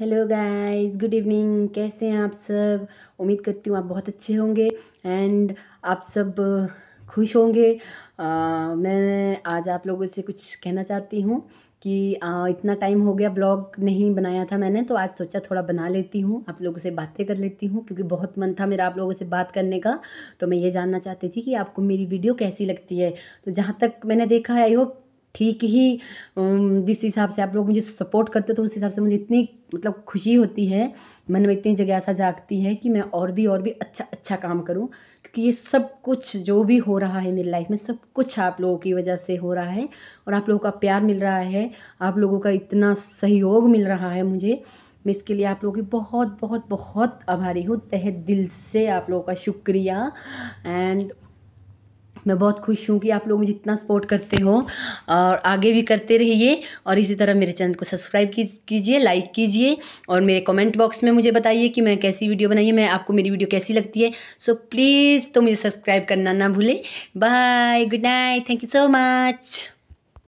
hello guys good evening कैसे हैं आप सब उम्मीद करती हूँ आप बहुत अच्छे होंगे एंड आप सब uh, खुश होंगे आ, uh, मैं आज आप लोगों से कुछ कहना चाहती हूँ कि आ, uh, इतना टाइम हो गया ब्लॉग नहीं बनाया था मैंने तो आज सोचा थोड़ा बना लेती हूँ आप लोगों से बातें कर लेती हूँ क्योंकि बहुत मन था मेरा आप लोगों से बात करने का तो मैं ये जानना चाहती थी कि आपको मेरी वीडियो कैसी लगती है तो जहाँ तक मैंने देखा है आई होप ठीक ही जिस हिसाब से आप लोग मुझे सपोर्ट करते हो तो उस हिसाब से मुझे इतनी मतलब खुशी होती है मन में इतनी जगह ऐसा जागती है कि मैं और भी और भी अच्छा अच्छा काम करूं क्योंकि ये सब कुछ जो भी हो रहा है मेरी लाइफ में सब कुछ आप लोगों की वजह से हो रहा है और आप लोगों का प्यार मिल रहा है आप लोगों का इतना सहयोग मिल रहा है मुझे मैं इसके लिए आप लोगों की बहुत बहुत बहुत आभारी हूँ तहे दिल से आप लोगों का शुक्रिया एंड मैं बहुत खुश हूँ कि आप लोग मुझे इतना सपोर्ट करते हो और आगे भी करते रहिए और इसी तरह मेरे चैनल को सब्सक्राइब कीजिए लाइक कीजिए और मेरे कमेंट बॉक्स में मुझे बताइए कि मैं कैसी वीडियो बनाइए मैं आपको मेरी वीडियो कैसी लगती है सो प्लीज़ तो मुझे सब्सक्राइब करना ना भूलें bye good night thank you so much